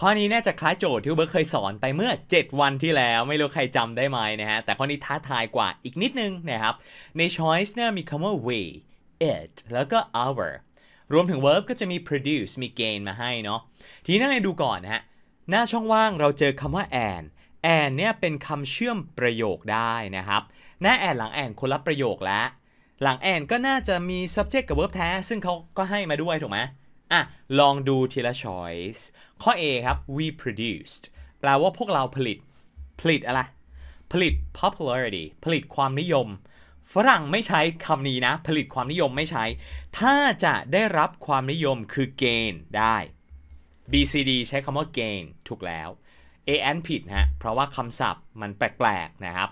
ข้อนี้น่าจะคล้ายโจทย์ที่เบิร์เคยสอนไปเมื่อ 7 วันที่แล้วไม่รู้ใครจำได้ไหมนะฮะแต่ข้อนี้ท้าทายกว่าอีกนิดนึงนะครับใน choice เนี่ยมีคำว่า w e it แล้วก็ our รวมถึง verb ก็จะมี produce มี gain มาให้เนาะทีนี้เราดูก่อนนะฮะหน้าช่องว่างเราเจอคำว่า and and เนี่ยเป็นคำเชื่อมประโยคได้นะครับหน้า and หลัง and คนละประโยคแล้วหลัง and ก็น่าจะมี subject กับ verb แท้ ซึ่งเขาก็ให้มาด้วยถูกไหมอ่ะ ลองดูทีละ choice ข้อ A ครับ we produced แปลว่าพวกเราผลิต ผลิตอะไร ผลิต popularity ผลิตความนิยม ฝรั่งไม่ใช้คำนี้นะ ผลิตความนิยมไม่ใช้ ถ้าจะได้รับความนิยมคือ gain ได้ BCD ใช้คำว่า gain ถูกแล้ว A n ผิดฮะเพราะว่าคำศัพท์มันแปลกๆนะครับ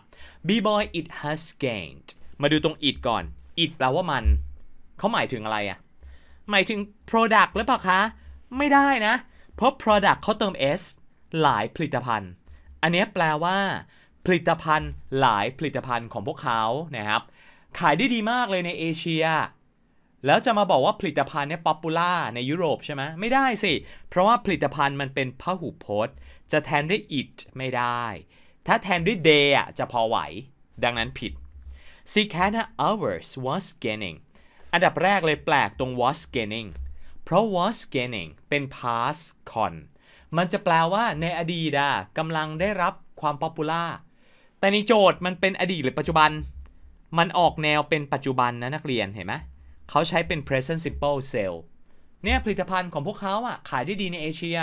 B boy it has gained มาดูตรง it ก่อน it แปลว่ามัน เขาหมายถึงอะไรอะหมายถึง product หรือเปล่าคะ ไม่ได้นะเพราะ product เขาเติม s หลายผลิตภัณฑ์ อันนี้แปลว่า ผลิตภัณฑ์หลายผลิตภัณฑ์ของพวกเขานะครับขายได้ดีมากเลยในเอเชีย แล้วจะมาบอกว่าผลิตภัณฑ์เนี่ยป๊อปปูล่าในยุโรปใช่ไหมไม่ได้สิ เพราะว่าผลิตภัณฑ์มันเป็นพหูพจน์ จะแทนด้วย it ไม่ได้ ถ้าแทนด้วย they จะพอไหวดังนั้นผิด She can hours was gaining อันดับแรกเลยแปลกตรง was gaining เพราะ was gaining เป็น past con มันจะแปลว่าในอดีตอะกำลังได้รับความป๊อปปูล่าแต่ในโจทย์มันเป็นอดีตหรือปัจจุบัน มันออกแนวเป็นปัจจุบันนะนักเรียนเห็นไหม เขาใช้เป็น present simple sale เนี่ยผลิตภัณฑ์ของพวกเขาอะขายได้ดีในเอเชีย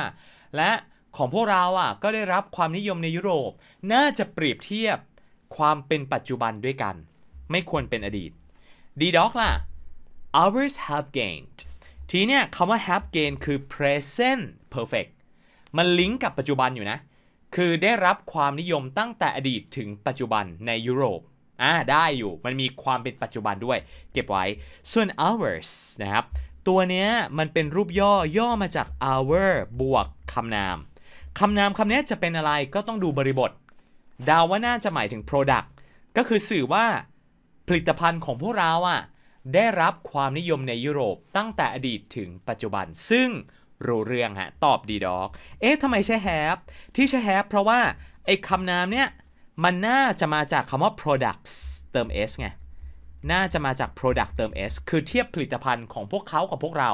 และของพวกเราอะก็ได้รับความนิยมในยุโรป น่าจะเปรียบเทียบความเป็นปัจจุบันด้วยกัน ไม่ควรเป็นอดีตดีด็อกล่ะ hours have gained ทีเนี้ยคำว่า have gained คือ present perfect มันลิงก์กับปัจจุบันอยู่นะ คือได้รับความนิยมตั้งแต่อดีตถึงปัจจุบันในยุโรป อ่าได้อยู่ มันมีความเป็นปัจจุบันด้วย เก็บไว้ ส่วน hours นะครับ ตัวเนี้ย มันเป็นรูปย่อย่อมาจาก hour บวกคำนาม คำนามคำนี้จะเป็นอะไรก็ต้องดูบริบท ดาวว่าน่าจะหมายถึง product ก็คือสื่อว่าผลิตภัณฑ์ของพวกเราอะ่ะได้รับความนิยมในยุโรปตั้งแต่อดีตถึงปัจจุบันซึ่งรู้เรื่องฮะตอบดีด็อก เอ๊ะทำไมใช่แฮปที่ใช่แฮปเพราะว่าไอ้คำนามเนี่ยมันน่าจะมาจากคำว่า products เติม s ไง น่าจะมาจาก product เติม s คือเทียบผลิตภัณฑ์ของพวกเขากับพวกเรา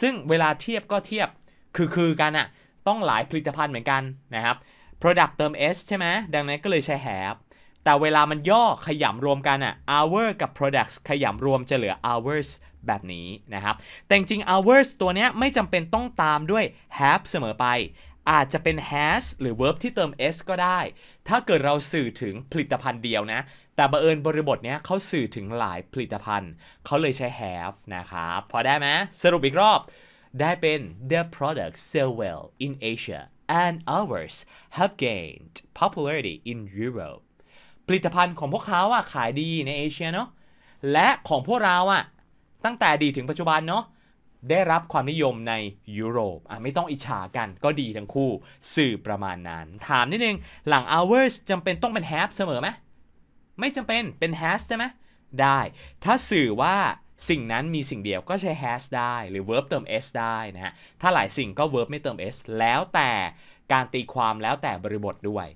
ซึ่งเวลาเทียบก็เทียบ คือคือกันอะต้องหลายผลิตภัณฑ์เหมือนกันนะครับ product เติม s ใช่ไหมดังนั้นก็เลยใช้ have แต่เวลามันย่อขยำรวมกันอะ hour กับ products ขยำรวมจะเหลือ hours แบบนี้นะครับ แต่จริง hours ตัวเนี้ย ไม่จำเป็นต้องตามด้วย have เสมอไป อาจจะเป็น has หรือ verb ที่เติม s ก็ได้ ถ้าเกิดเราสื่อถึงผลิตภัณฑ์เดียวนะ แต่บังเอิญบริบทเนี้ยเขาสื่อถึงหลายผลิตภัณฑ์ เขาเลยใช้ have นะครับ พอได้ไหม สรุปอีกรอบ ได้เป็น t h e products sell well in Asia and ours have gained popularity in Europe ผลิตภัณฑ์ของพวกเขาอะขายดีในเอเชียเนาะ และของพวกเราอะตั้งแต่ดีถึงปัจจุบันเนาะได้รับความนิยมในยุโรปอ่ะไม่ต้องอิจฉากันก็ดีทั้งคู่สื่อประมาณนั้น ถามนิดนึงหลัง hours จำเป็นต้องเป็น have เสมอไหมไม่จำเป็นเป็น has ได้ไหมได้ ถ้าสื่อว่าสิ่งนั้นมีสิ่งเดียวก็ใช้ has ได้ หรือ verb เติม s ได้นะฮะถ้าหลายสิ่งก็ verb ไม่เติม s แล้วแต่การตีความแล้วแต่บริบทด้วย